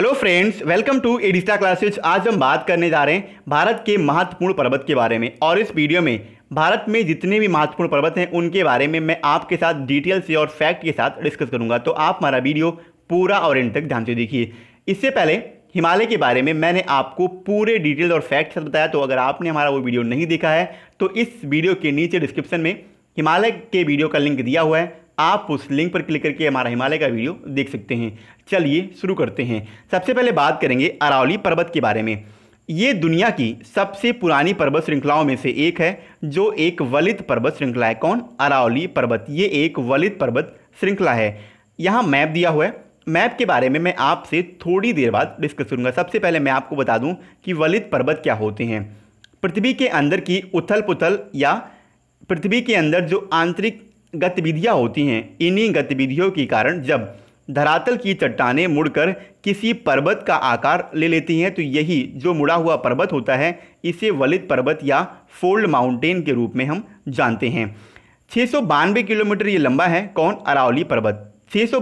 hello friends welcome to एडिस्टा classes आज हम बात करने जा रहे हैं भारत के महत्वपूर्ण पर्वत के बारे में और इस वीडियो में भारत में जितने भी महत्वपूर्ण पर्वत हैं उनके बारे में मैं आपके साथ डिटेल से और फैक्ट के साथ डिस्कस करूंगा तो आप हमारा वीडियो पूरा और एंड तक ध्यान से देखिए इससे पहले हिमालय के बारे में मैंने आपको पूरे डिटेल और फैक्ट साथ बताया तो अगर आपने हमारा वो वीडियो नहीं देखा है तो इस वीडियो के नीचे डिस्क्रिप्शन में हिमालय के वीडियो का लिंक दिया हुआ है आप उस लिंक पर क्लिक करके हमारा हिमालय का वीडियो देख सकते हैं चलिए शुरू करते हैं सबसे पहले बात करेंगे अरावली पर्वत के बारे में ये दुनिया की सबसे पुरानी पर्वत श्रृंखलाओं में से एक है जो एक वलित पर्वत श्रृंखला है कौन अरावली पर्वत ये एक वलित पर्वत श्रृंखला है यहाँ मैप दिया हुआ है मैप के बारे में मैं आपसे थोड़ी देर बाद डिस्कस करूँगा सबसे पहले मैं आपको बता दूँ कि वलित पर्वत क्या होते हैं पृथ्वी के अंदर की उथल पुथल या पृथ्वी के अंदर जो आंतरिक गतिविधियां होती हैं इन्हीं गतिविधियों के कारण जब धरातल की चट्टाने मुड़कर किसी पर्वत का आकार ले लेती हैं तो यही जो मुड़ा हुआ पर्वत होता है इसे वलित पर्वत या फोल्ड माउंटेन के रूप में हम जानते हैं छः किलोमीटर ये लंबा है कौन अरावली पर्वत छः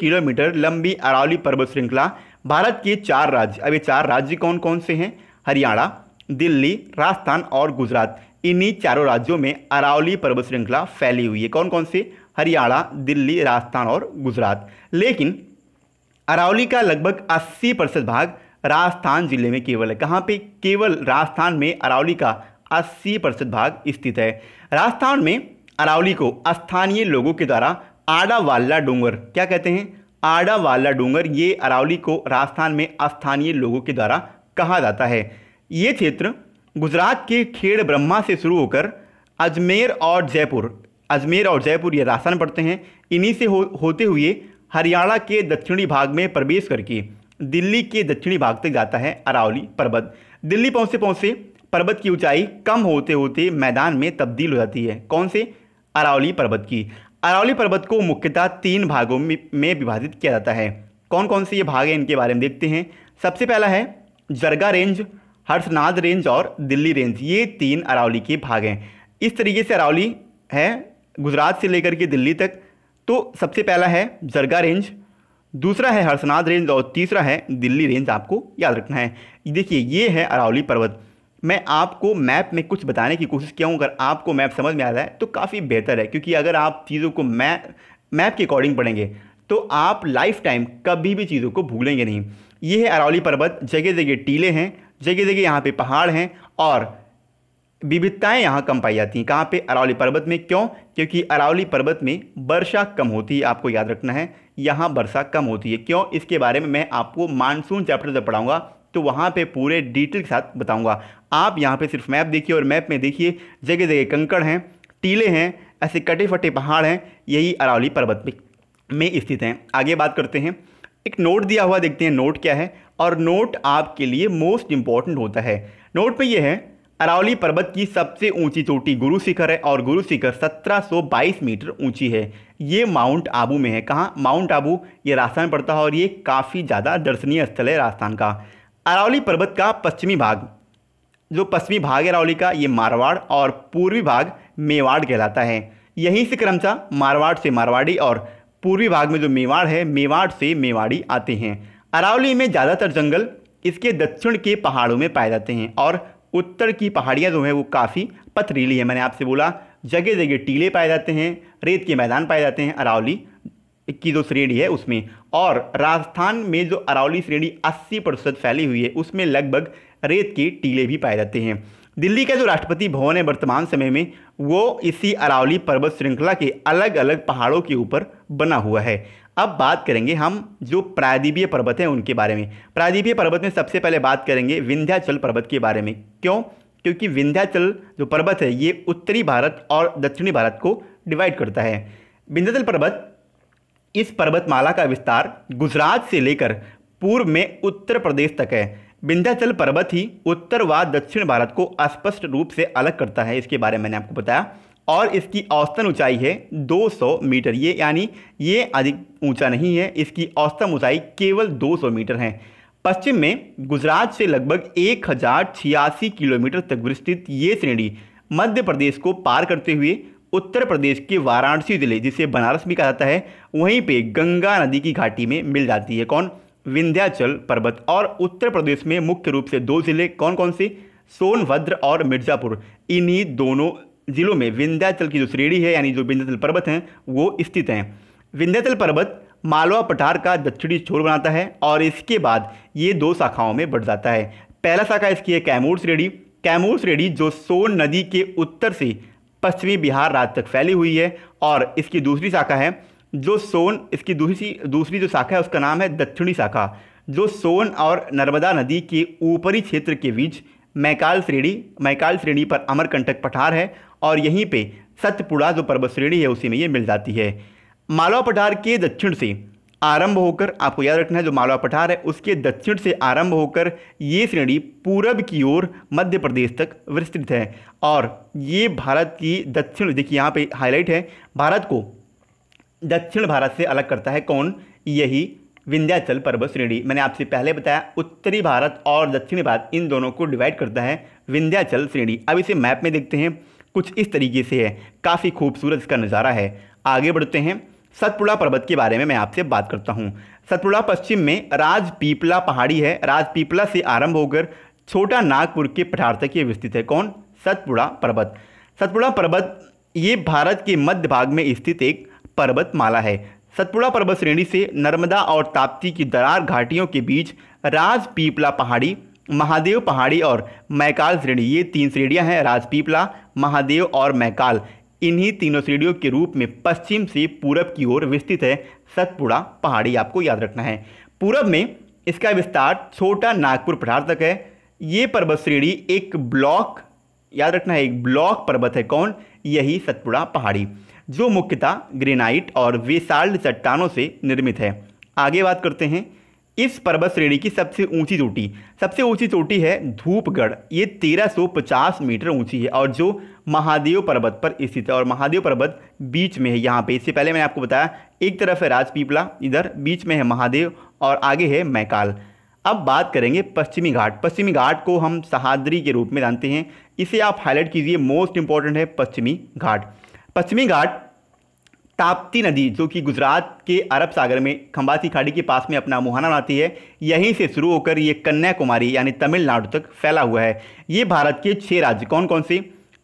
किलोमीटर लंबी अरावली पर्वत श्रृंखला भारत के चार राज्य अब ये चार राज्य कौन कौन से हैं हरियाणा दिल्ली राजस्थान और गुजरात इन्हीं चारों राज्यों में अरावली पर्वत श्रृंखला फैली हुई है कौन कौन से हरियाणा दिल्ली राजस्थान और गुजरात लेकिन अरावली का लगभग 80 प्रतिशत भाग राजस्थान जिले में केवल है कहाँ पे केवल राजस्थान में अरावली का 80 प्रतिशत भाग स्थित है राजस्थान में अरावली को स्थानीय लोगों के द्वारा आड़ा वाला डूंगर क्या कहते हैं आड़ा वाला डूंगर ये अरावली को राजस्थान में स्थानीय लोगों के द्वारा कहा जाता है ये क्षेत्र गुजरात के खेड़ ब्रह्मा से शुरू होकर अजमेर और जयपुर अजमेर और जयपुर ये राजस्थान पड़ते हैं इन्हीं से हो, होते हुए हरियाणा के दक्षिणी भाग में प्रवेश करके दिल्ली के दक्षिणी भाग तक जाता है अरावली पर्वत दिल्ली पहुँचते पहुँचते पर्वत की ऊंचाई कम होते होते मैदान में तब्दील हो जाती है कौन से अरावली पर्वत की अरावली पर्वत को मुख्यतः तीन भागों में विभाजित किया जाता है कौन कौन से ये भाग हैं इनके बारे में देखते हैं सबसे पहला है जरगा रेंज हर्षनाद रेंज और दिल्ली रेंज ये तीन अरावली के भाग हैं इस तरीके से अरावली है गुजरात से लेकर के दिल्ली तक तो सबसे पहला है जरगा रेंज दूसरा है हर्षनाद रेंज और तीसरा है दिल्ली रेंज आपको याद रखना है देखिए ये है अरावली पर्वत मैं आपको मैप में कुछ बताने की कोशिश किया हूँ अगर आपको मैप समझ में आ रहा है तो काफ़ी बेहतर है क्योंकि अगर आप चीज़ों को मैप मैप के अकॉर्डिंग पढ़ेंगे तो आप लाइफ टाइम कभी भी चीज़ों को भूलेंगे नहीं ये है अरावली पर्वत जगह जगह टीले हैं जगह जगह यहाँ पे पहाड़ हैं और विविधताएं यहाँ कम पाई जाती हैं कहाँ पे अरावली पर्वत में क्यों क्योंकि अरावली पर्वत में वर्षा कम होती है आपको याद रखना है यहाँ वर्षा कम होती है क्यों इसके बारे में मैं आपको मानसून चैप्टर जब पढ़ाऊँगा तो वहाँ पे पूरे डिटेल के साथ बताऊँगा आप यहाँ पे सिर्फ मैप देखिए और मैप में देखिए जगह जगह कंकड़ हैं टीले हैं ऐसे कटे फटे पहाड़ हैं यही अरावली पर्वत में स्थित हैं आगे बात करते हैं एक नोट दिया हुआ देखते हैं नोट क्या है और नोट आपके लिए मोस्ट इंपॉर्टेंट होता है नोट में यह है अरावली पर्वत की सबसे ऊंची चोटी गुरु शिखर है और गुरु शिखर 1722 मीटर ऊंची है ये माउंट आबू में है कहाँ माउंट आबू ये राजस्थान में पड़ता है और ये काफ़ी ज़्यादा दर्शनीय स्थल है राजस्थान का अरावली पर्वत का पश्चिमी भाग जो पश्चिमी भाग है अरावली का ये मारवाड़ और पूर्वी भाग मेवाड़ कहलाता है यहीं से क्रमशः मारवाड़ से मारवाड़ी और पूर्वी भाग में जो मेवाड़ है मेवाड़ से मेवाड़ी आते हैं अरावली में ज़्यादातर जंगल इसके दक्षिण के पहाड़ों में पाए जाते हैं और उत्तर की पहाड़ियाँ जो हैं वो काफ़ी पथरीली है मैंने आपसे बोला जगह जगह टीले पाए जाते हैं रेत के मैदान पाए जाते हैं अरावली की जो श्रेणी है उसमें और राजस्थान में जो अरावली श्रेणी 80 प्रतिशत फैली हुई है उसमें लगभग रेत के टीले भी पाए जाते हैं दिल्ली का जो राष्ट्रपति भवन है वर्तमान समय में वो इसी अरावली पर्वत श्रृंखला के अलग अलग पहाड़ों के ऊपर बना हुआ है अब बात करेंगे हम जो प्रायद्वीपीय पर्वत हैं उनके बारे में प्रायद्वीपीय पर्वत में सबसे पहले बात करेंगे विंध्याचल पर्वत के बारे में क्यों क्योंकि विंध्याचल जो पर्वत है ये उत्तरी भारत और दक्षिणी भारत को डिवाइड करता है विंध्याचल पर्वत इस पर्वतमाला का विस्तार गुजरात से लेकर पूर्व में उत्तर प्रदेश तक है विंध्याचल पर्वत ही उत्तर व दक्षिण भारत को स्पष्ट रूप से अलग करता है इसके बारे में मैंने आपको बताया और इसकी औसतन ऊंचाई है 200 मीटर ये यानी ये अधिक ऊंचा नहीं है इसकी औसतन ऊंचाई केवल 200 मीटर है पश्चिम में गुजरात से लगभग एक किलोमीटर तक विस्तृत ये श्रेणी मध्य प्रदेश को पार करते हुए उत्तर प्रदेश के वाराणसी जिले जिसे बनारस भी कहा जाता है वहीं पे गंगा नदी की घाटी में मिल जाती है कौन विंध्याचल पर्वत और उत्तर प्रदेश में मुख्य रूप से दो जिले कौन कौन से सोनभद्र और मिर्ज़ापुर इन्हीं दोनों जिलों में विंध्याचल की जो श्रेणी है यानी जो विंध्याचल पर्वत हैं वो स्थित हैं विंध्याचल पर्वत मालवा पठार का दक्षिणी छोर बनाता है और इसके बाद ये दो शाखाओं में बढ़ जाता है पहला शाखा इसकी है कैमूर श्रेणी कैमूर श्रेणी जो सोन नदी के उत्तर से पश्चिमी बिहार राज्य तक फैली हुई है और इसकी दूसरी शाखा है जो सोन इसकी दूसरी दूसरी जो शाखा है उसका नाम है दक्षिणी शाखा जो सोन और नर्मदा नदी के ऊपरी क्षेत्र के बीच मैकाल श्रेणी मैकाल श्रेणी पर अमरकंटक पठार है और यहीं पे सतपुड़ा जो पर्वत श्रेणी है उसी में ये मिल जाती है मालवा पठार के दक्षिण से आरंभ होकर आपको याद रखना है जो मालवा पठार है उसके दक्षिण से आरंभ होकर ये श्रेणी पूरब की ओर मध्य प्रदेश तक विस्तृत है और ये भारत की दक्षिण देखिए यहाँ पे हाईलाइट है भारत को दक्षिण भारत से अलग करता है कौन यही विंध्याचल पर्वत श्रेणी मैंने आपसे पहले बताया उत्तरी भारत और दक्षिण भारत इन दोनों को डिवाइड करता है विंध्याचल श्रेणी अब इसे मैप में देखते हैं कुछ इस तरीके से है काफ़ी खूबसूरत इसका नज़ारा है आगे बढ़ते हैं सतपुड़ा पर्वत के बारे में मैं आपसे बात करता हूँ सतपुड़ा पश्चिम में राजपीपला पहाड़ी है राजपीपला से आरंभ होकर छोटा नागपुर के पठार तक ये विस्तृत है कौन सतपुड़ा पर्वत सतपुड़ा पर्वत ये भारत के मध्य भाग में स्थित एक पर्वतमाला है सतपुड़ा पर्वत श्रेणी से नर्मदा और ताप्ती की दरार घाटियों के बीच राजपीपला पहाड़ी महादेव पहाड़ी और मैकाल श्रेणी ये तीन श्रेणियाँ हैं राजपीपला महादेव और मैकाल इन्हीं तीनों श्रेणियों के रूप में पश्चिम से पूरब की ओर विस्तृत है सतपुड़ा पहाड़ी आपको याद रखना है पूरब में इसका विस्तार छोटा नागपुर पठार तक है ये पर्वत श्रेणी एक ब्लॉक याद रखना है एक ब्लॉक पर्वत है कौन यही सतपुड़ा पहाड़ी जो मुख्यतः ग्रेनाइट और वेसाल्ड चट्टानों से निर्मित है आगे बात करते हैं इस पर्वत श्रेणी की सबसे ऊंची चोटी सबसे ऊंची चोटी है धूपगढ़ ये 1350 मीटर ऊंची है और जो महादेव पर्वत पर स्थित है और महादेव पर्वत बीच में है यहाँ पे इससे पहले मैंने आपको बताया एक तरफ है राजपीपला इधर बीच में है महादेव और आगे है मैकाल अब बात करेंगे पश्चिमी घाट पश्चिमी घाट को हम सहाद्री के रूप में जानते हैं इसे आप हाईलाइट कीजिए मोस्ट इंपॉर्टेंट है पश्चिमी घाट पश्चिमी घाट ताप्ती नदी जो कि गुजरात के अरब सागर में खंबासी खाड़ी के पास में अपना मुहाना बनाती है यहीं से शुरू होकर ये कन्याकुमारी यानी तमिलनाडु तक फैला हुआ है ये भारत के छः राज्य कौन कौन से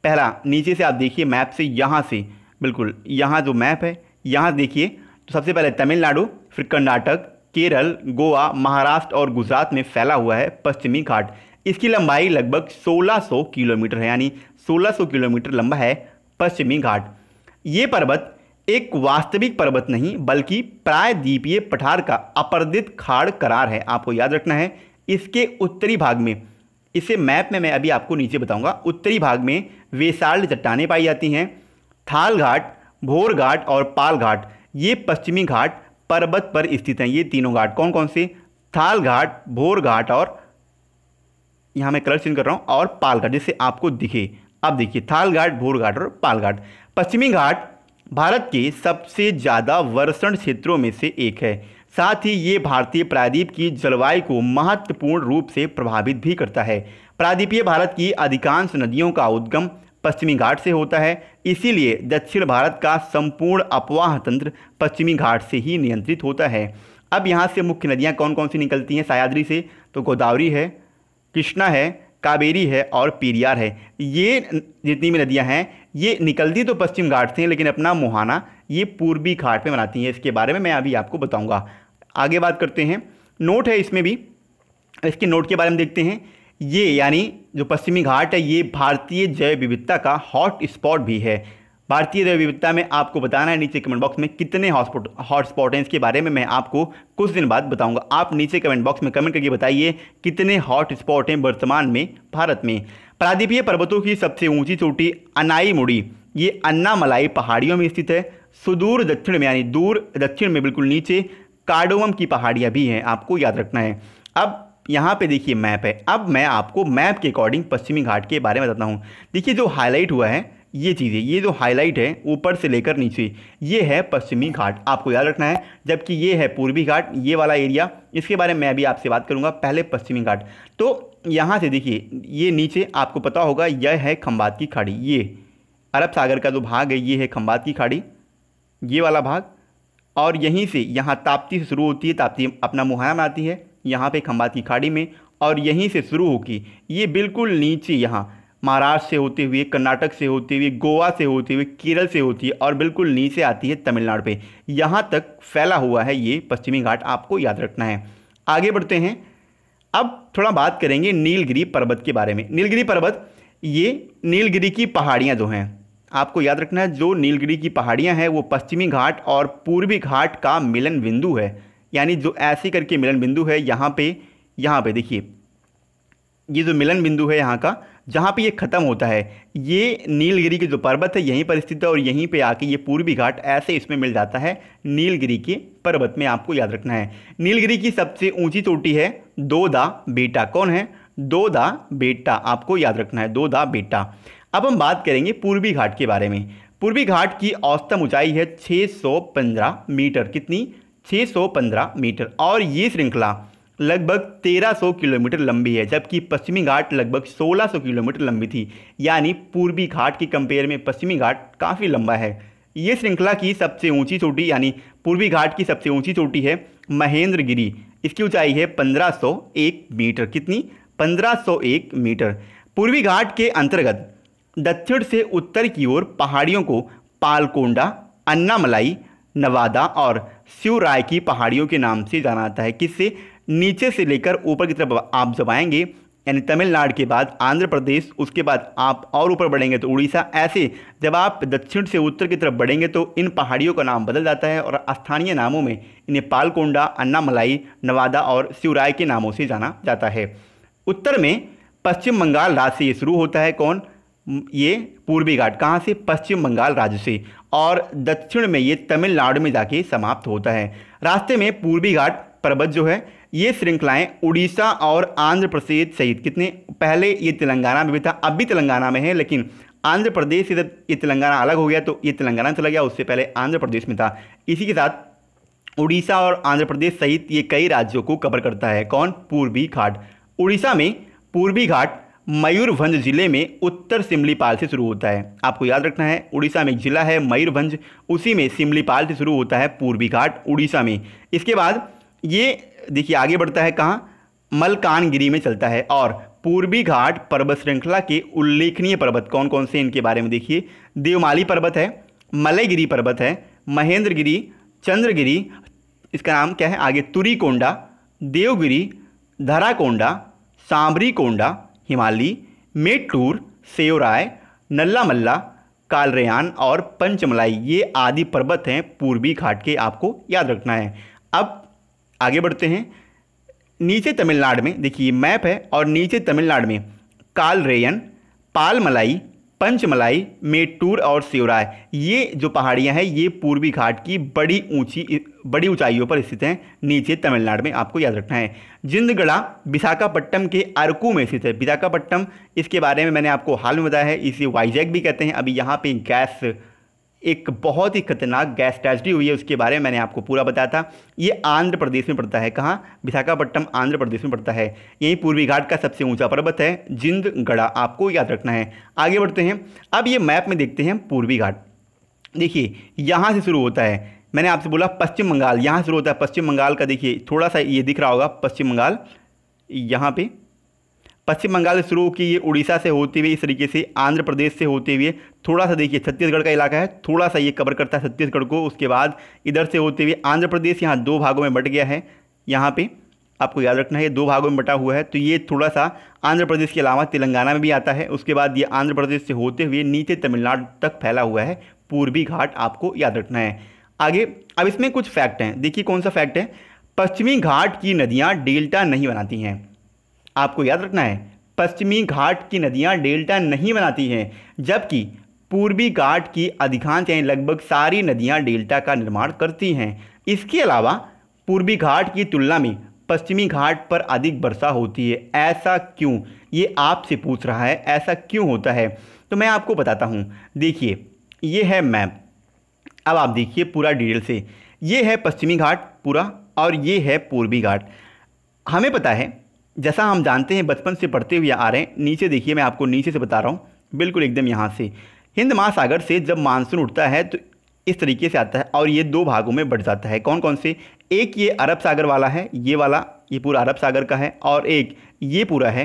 पहला नीचे से आप देखिए मैप से यहाँ से बिल्कुल यहाँ जो मैप है यहाँ देखिए तो सबसे पहले तमिलनाडु फिर कर्नाटक केरल गोवा महाराष्ट्र और गुजरात में फैला हुआ है पश्चिमी घाट इसकी लंबाई लगभग 1600 किलोमीटर है यानी 1600 किलोमीटर लंबा है पश्चिमी घाट ये पर्वत एक वास्तविक पर्वत नहीं बल्कि प्रायद्वीपीय पठार का अपरदित खाड़ करार है आपको याद रखना है इसके उत्तरी भाग में इसे मैप में मैं अभी आपको नीचे बताऊंगा उत्तरी भाग में वेसाल्ड चट्टाने पाई जाती हैं थाल घाट भोर घाट और पाल घाट ये पश्चिमी घाट पर्वत पर स्थित हैं ये तीनों घाट कौन कौन से थाल घाट भोर घाट और यहाँ मैं कलर चेंज कर रहा हूँ और पाल घाट जिससे आपको दिखे अब देखिए थाल घाट भोर घाट और पाल घाट पश्चिमी घाट भारत के सबसे ज़्यादा वर्षण क्षेत्रों में से एक है साथ ही ये भारतीय प्रायद्वीप की जलवायु को महत्वपूर्ण रूप से प्रभावित भी करता है प्रायद्वीपीय भारत की अधिकांश नदियों का उद्गम पश्चिमी घाट से होता है इसीलिए दक्षिण भारत का संपूर्ण अपवाह तंत्र पश्चिमी घाट से ही नियंत्रित होता है अब यहाँ से मुख्य नदियाँ कौन कौन सी निकलती हैं सयाद्री से तो गोदावरी है कृष्णा है कावेरी है और पीरियार है ये जितनी भी नदियाँ हैं ये निकलती तो पश्चिम घाट से हैं लेकिन अपना मुहाना ये पूर्वी घाट पे बनाती हैं इसके बारे में मैं अभी आपको बताऊंगा आगे बात करते हैं नोट है इसमें भी इसके नोट के बारे में देखते हैं ये यानी जो पश्चिमी घाट है ये भारतीय जैव विविधता का हॉट स्पॉट भी है भारतीय जैव विविधता में आपको बताना है नीचे कमेंट बॉक्स में कितने हॉटस्पॉट हॉटस्पॉट हैं इसके बारे में मैं आपको कुछ दिन बाद बताऊंगा आप नीचे कमेंट बॉक्स में कमेंट करके बताइए कितने हॉटस्पॉट हैं वर्तमान में भारत में प्रादीपीय पर्वतों की सबसे ऊंची चोटी अनाई मुड़ी ये अन्नामलाई पहाड़ियों में स्थित है सुदूर दक्षिण में यानी दूर दक्षिण में बिल्कुल नीचे कार्डोवम की पहाड़ियाँ भी हैं आपको याद रखना है अब यहाँ पे देखिए मैप है अब मैं आपको मैप के अकॉर्डिंग पश्चिमी घाट के बारे में बताता हूँ देखिए जो हाईलाइट हुआ है ये चीज़ें ये जो हाईलाइट है ऊपर से लेकर नीचे ये है पश्चिमी घाट आपको याद रखना है जबकि ये है पूर्वी घाट ये वाला एरिया इसके बारे में मैं अभी आपसे बात करूंगा पहले पश्चिमी घाट तो यहाँ से देखिए ये नीचे आपको पता होगा यह है खम्बात की खाड़ी ये अरब सागर का जो भाग है ये है खम्बात की खाड़ी ये वाला भाग और यहीं से यहाँ ताप्ती से शुरू होती है ताप्ती अपना मुहाना में आती है यहाँ पे खम्बात की खाड़ी में और यहीं से शुरू होगी ये बिल्कुल नीचे यहाँ महाराष्ट्र से होते हुए कर्नाटक से होते हुए गोवा से होते हुए केरल से होती है और बिल्कुल नीचे आती है तमिलनाडु पे यहाँ तक फैला हुआ है ये पश्चिमी घाट आपको याद रखना है आगे बढ़ते हैं अब थोड़ा बात करेंगे नीलगिरी पर्वत के बारे में नीलगिरी पर्वत ये नीलगिरी की पहाड़ियाँ जो हैं आपको याद रखना है जो नीलगिरी की पहाड़ियाँ हैं वो पश्चिमी घाट और पूर्वी घाट का मिलन बिंदु है यानी जो ऐसे करके मिलन बिंदु है यहाँ पे यहाँ पे देखिए ये जो मिलन बिंदु है यहाँ का जहाँ पे ये ख़त्म होता है ये नीलगिरी के जो पर्वत है यहीं पर स्थित है और यहीं पे आके ये पूर्वी घाट ऐसे इसमें मिल जाता है नीलगिरी के पर्वत में आपको याद रखना है नीलगिरी की सबसे ऊंची चोटी है दोदा बेटा कौन है दोदा बेटा आपको याद रखना है दोदा बेटा अब हम बात करेंगे पूर्वी घाट के बारे में पूर्वी घाट की औसतम ऊंचाई है छः मीटर कितनी छः मीटर और ये श्रृंखला लगभग 1300 किलोमीटर लंबी है जबकि पश्चिमी घाट लगभग 1600 किलोमीटर लंबी थी यानी पूर्वी घाट की कंपेयर में पश्चिमी घाट काफ़ी लंबा है ये श्रृंखला की सबसे ऊंची चोटी यानी पूर्वी घाट की सबसे ऊंची चोटी है महेंद्रगिरी इसकी ऊंचाई है 1501 मीटर कितनी 1501 मीटर पूर्वी घाट के अंतर्गत दक्षिण से उत्तर की ओर पहाड़ियों को पालकोंडा अन्नामलाई नवादा और शिवराय की पहाड़ियों के नाम से जाना जाता है किससे नीचे से लेकर ऊपर की तरफ आप जब आएंगे यानी तमिलनाडु के बाद आंध्र प्रदेश उसके बाद आप और ऊपर बढ़ेंगे तो उड़ीसा ऐसे जब आप दक्षिण से उत्तर की तरफ बढ़ेंगे तो इन पहाड़ियों का नाम बदल जाता है और स्थानीय नामों में इन्हें पालकोंडा अन्नामलाई नवादा और शिवराय के नामों से जाना जाता है उत्तर में पश्चिम बंगाल राज्य से ये शुरू होता है कौन ये पूर्वी घाट कहाँ से पश्चिम बंगाल राज्य से और दक्षिण में ये तमिलनाडु में जाके समाप्त होता है रास्ते में पूर्वी घाट पर्वत जो है ये श्रृंखलाएं उड़ीसा और आंध्र प्रदेश सहित कितने पहले ये तेलंगाना में भी था अब भी तेलंगाना में है लेकिन आंध्र प्रदेश से ये तेलंगाना अलग हो गया तो ये तेलंगाना चला गया उससे पहले आंध्र प्रदेश में था इसी के साथ उड़ीसा और आंध्र प्रदेश सहित ये कई राज्यों को कवर करता है कौन पूर्वी घाट उड़ीसा में पूर्वी घाट मयूरभंज जिले में उत्तर सिमलीपाल से शुरू होता है आपको याद रखना है उड़ीसा में जिला है मयूरभंज उसी में सिमलीपाल से शुरू होता है पूर्वी घाट उड़ीसा में इसके बाद ये देखिए आगे बढ़ता है कहाँ मलकानगिरी में चलता है और पूर्वी घाट पर्वत श्रृंखला के उल्लेखनीय पर्वत कौन कौन से इनके बारे में देखिए देवमाली पर्वत है मलयगिरी पर्वत है महेंद्रगिरी चंद्रगिरी इसका नाम क्या है आगे तुरी कोंडा देवगिरी धराकोंडा सांबरी कोंडा हिमाली मेटूर सेवराय नल्ला मल्ला कालरेयान और पंचमलाई ये आदि पर्वत हैं पूर्वी घाट के आपको याद रखना है अब आगे बढ़ते हैं नीचे तमिलनाडु में देखिए मैप है और नीचे तमिलनाडु में कालरेयन पालमलाई पंचमलाई मेटूर और सिवराय ये जो पहाड़ियाँ हैं ये पूर्वी घाट की बड़ी ऊंची बड़ी ऊंचाइयों पर स्थित हैं नीचे तमिलनाडु में आपको याद रखना है जिंदगड़ा विशाखापट्टनम के अरकू में स्थित है विशाखापट्टनम इसके बारे में मैंने आपको हाल में बताया है इसे वाइजैक भी कहते हैं अभी यहाँ पे गैस एक बहुत ही खतरनाक गैस ट्रेजडी हुई है उसके बारे में मैंने आपको पूरा बताया था ये आंध्र प्रदेश में पड़ता है कहाँ विशाखापट्टनम आंध्र प्रदेश में पड़ता है यही पूर्वी घाट का सबसे ऊंचा पर्वत है जिंदगढ़ा आपको याद रखना है आगे बढ़ते हैं अब ये मैप में देखते हैं पूर्वी घाट देखिए यहाँ से शुरू होता है मैंने आपसे बोला पश्चिम बंगाल यहाँ शुरू होता है पश्चिम बंगाल का देखिए थोड़ा सा ये दिख रहा होगा पश्चिम बंगाल यहाँ पर पश्चिम बंगाल से शुरू की ये उड़ीसा से होते हुए इस तरीके से आंध्र प्रदेश से होते हुए थोड़ा सा देखिए छत्तीसगढ़ का इलाका है थोड़ा सा ये कवर करता है छत्तीसगढ़ को उसके बाद इधर से होते हुए आंध्र प्रदेश यहाँ दो भागों में बट गया है यहाँ पर आपको याद रखना है ये दो भागों में बटा हुआ है तो ये थोड़ा सा आंध्र प्रदेश के अलावा तेलंगाना में भी आता है उसके बाद ये आंध्र प्रदेश से होते हुए नीचे तमिलनाडु तक फैला हुआ है पूर्वी घाट आपको याद रखना है आगे अब इसमें कुछ फैक्ट हैं देखिए कौन सा फैक्ट है पश्चिमी घाट की नदियाँ डेल्टा नहीं बनाती हैं आपको याद रखना है पश्चिमी घाट की नदियाँ डेल्टा नहीं बनाती हैं जबकि पूर्वी घाट की अधिकांश यानी लगभग सारी नदियाँ डेल्टा का निर्माण करती हैं इसके अलावा पूर्वी घाट की तुलना में पश्चिमी घाट पर अधिक वर्षा होती है ऐसा क्यों ये आपसे पूछ रहा है ऐसा क्यों होता है तो मैं आपको बताता हूँ देखिए ये है मैप अब आप देखिए पूरा डिटेल से ये है पश्चिमी घाट पूरा और ये है पूर्वी घाट हमें पता है जैसा हम जानते हैं बचपन से पढ़ते हुए आ रहे हैं नीचे देखिए मैं आपको नीचे से बता रहा हूँ बिल्कुल एकदम यहाँ से हिंद महासागर से जब मानसून उठता है तो इस तरीके से आता है और ये दो भागों में बढ़ जाता है कौन कौन से एक ये अरब सागर वाला है ये वाला ये पूरा अरब सागर का है और एक ये पूरा है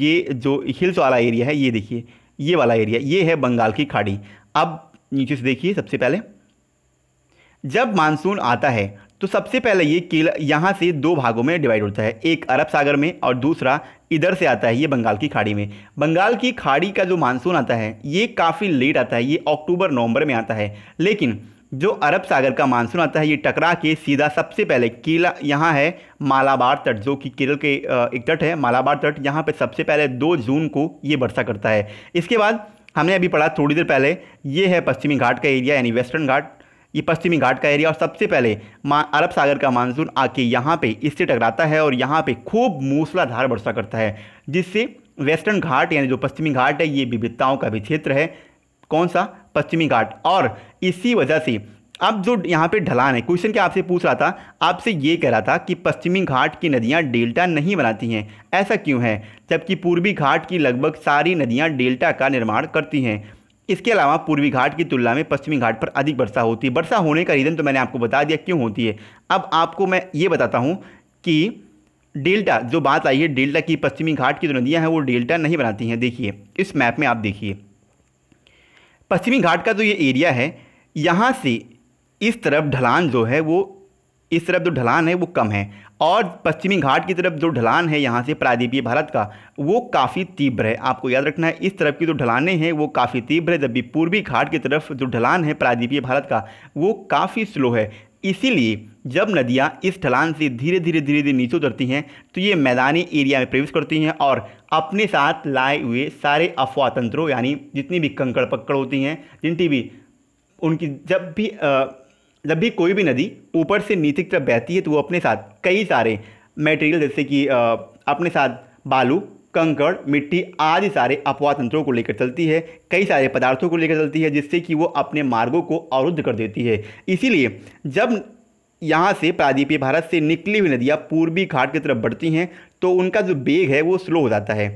ये जो हिल्स वाला एरिया है ये देखिए ये वाला एरिया ये है बंगाल की खाड़ी अब नीचे से देखिए सबसे पहले जब मानसून आता है तो सबसे पहले ये किला यहाँ से दो भागों में डिवाइड होता है एक अरब सागर में और दूसरा इधर से आता है ये बंगाल की खाड़ी में बंगाल की खाड़ी का जो मानसून आता है ये काफ़ी लेट आता है ये अक्टूबर नवंबर में आता है लेकिन जो अरब सागर का मानसून आता है ये टकरा के सीधा सबसे पहले केला यहाँ है मालाबार तट जो कि केरल के एक तट है मालाबार तट यहाँ पे सबसे पहले दो जून को ये वर्षा करता है इसके बाद हमने अभी पढ़ा थोड़ी देर पहले ये है पश्चिमी घाट का एरिया यानी वेस्टर्न घाट ये पश्चिमी घाट का एरिया और सबसे पहले अरब सागर का मानसून आके यहाँ पे इससे टकराता है और यहाँ पे खूब मूसलाधार वर्षा करता है जिससे वेस्टर्न घाट यानी जो पश्चिमी घाट है ये विविधताओं का भी क्षेत्र है कौन सा पश्चिमी घाट और इसी वजह से अब जो यहाँ पे ढलान है क्वेश्चन क्या आपसे पूछ रहा था आपसे ये कह रहा था कि पश्चिमी घाट की नदियाँ डेल्टा नहीं बनाती हैं ऐसा क्यों है जबकि पूर्वी घाट की लगभग सारी नदियाँ डेल्टा का निर्माण करती हैं इसके अलावा पूर्वी घाट की तुलना में पश्चिमी घाट पर अधिक वर्षा होती है वर्षा होने का रीज़न तो मैंने आपको बता दिया क्यों होती है अब आपको मैं ये बताता हूँ कि डेल्टा जो बात आई है डेल्टा की पश्चिमी घाट की जो नदियाँ हैं वो डेल्टा नहीं बनाती हैं देखिए इस मैप में आप देखिए पश्चिमी घाट का जो ये एरिया है यहाँ से इस तरफ ढलान जो है वो इस तरफ जो ढलान है वो कम है और पश्चिमी घाट की तरफ जो ढलान है यहाँ से प्रायद्वीपीय भारत का वो काफ़ी तीव्र है आपको याद रखना है इस तरफ की जो ढलानें हैं वो काफ़ी तीव्र है जबकि पूर्वी घाट की तरफ जो ढलान है प्रायद्वीपीय भारत का वो काफ़ी स्लो है इसीलिए जब नदियाँ इस ढलान से धीरे धीरे धीरे धीरे नीचे उतरती हैं तो ये मैदानी एरिया में प्रवेश करती हैं और अपने साथ लाए हुए सारे अफवाह तंत्रों यानी जितनी भी कंकड़ पक्कड़ होती हैं जिनकी भी उनकी जब भी आ, जब भी कोई भी नदी ऊपर से नीचे की तरफ बहती है तो वो अपने साथ कई सारे मटेरियल जैसे कि अपने साथ बालू कंकड़ मिट्टी आदि सारे अपवाह तंत्रों को लेकर चलती है कई सारे पदार्थों को लेकर चलती है जिससे कि वो अपने मार्गों को अवरुद्ध कर देती है इसीलिए जब यहाँ से प्रादीपीय भारत से निकली हुई नदियाँ पूर्वी घाट की तरफ बढ़ती हैं तो उनका जो बेग है वो स्लो हो जाता है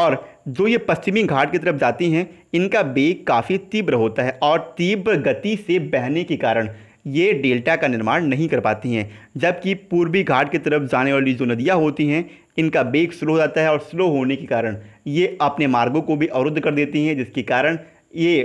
और जो ये पश्चिमी घाट की तरफ जाती हैं इनका बेग काफ़ी तीव्र होता है और तीव्र गति से बहने के कारण ये डेल्टा का निर्माण नहीं कर पाती हैं जबकि पूर्वी घाट की तरफ जाने वाली जो नदियाँ होती हैं इनका बेग स्लो हो जाता है और स्लो होने के कारण ये अपने मार्गों को भी अवरुद्ध कर देती हैं जिसके कारण ये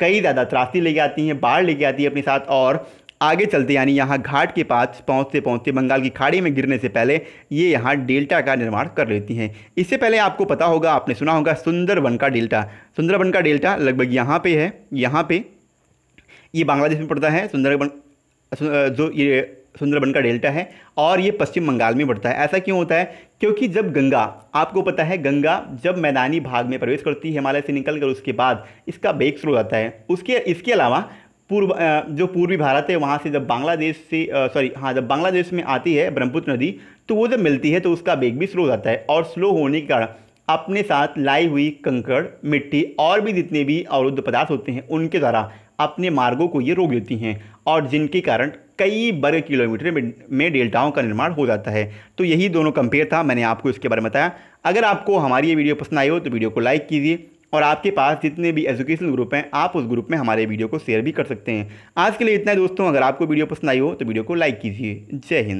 कई ज़्यादा त्रासी लेके आती हैं बाढ़ लेके आती है अपने साथ और आगे चलते यानी यहाँ घाट के पास पहुँचते पहुँचते बंगाल की खाड़ी में गिरने से पहले ये यहाँ डेल्टा का निर्माण कर लेती हैं इससे पहले आपको पता होगा आपने सुना होगा सुंदरबन का डेल्टा सुंदरबन का डेल्टा लगभग यहाँ पे है यहाँ पे ये बांग्लादेश में पड़ता है सुंदरबन जो ये सुंदरबन का डेल्टा है और ये पश्चिम बंगाल में बढ़ता है ऐसा क्यों होता है क्योंकि जब गंगा आपको पता है गंगा जब मैदानी भाग में प्रवेश करती है हिमालय से निकल कर उसके बाद इसका बेग स्लो जाता है उसके इसके अलावा पूर्व जो पूर्वी भारत है वहाँ से जब बांग्लादेश से सॉरी हाँ जब बांग्लादेश में आती है ब्रह्मपुत्र नदी तो वो जब मिलती है तो उसका बेग भी स्लो जाता है और स्लो होने के कारण अपने साथ लाई हुई कंकड़ मिट्टी और भी जितने भी अवरुद्ध पदार्थ होते हैं उनके द्वारा अपने मार्गों को ये रोक देती हैं और जिनके कारण कई वर्ग किलोमीटर में डेल्टाओं का निर्माण हो जाता है तो यही दोनों कंपेयर था मैंने आपको इसके बारे में बताया अगर आपको हमारी ये वीडियो पसंद आई हो तो वीडियो को लाइक कीजिए और आपके पास जितने भी एजुकेशनल ग्रुप हैं आप उस ग्रुप में हमारे वीडियो को शेयर भी कर सकते हैं आज के लिए इतना है दोस्तों अगर आपको वीडियो पसंद आई हो तो वीडियो को लाइक कीजिए जय हिंद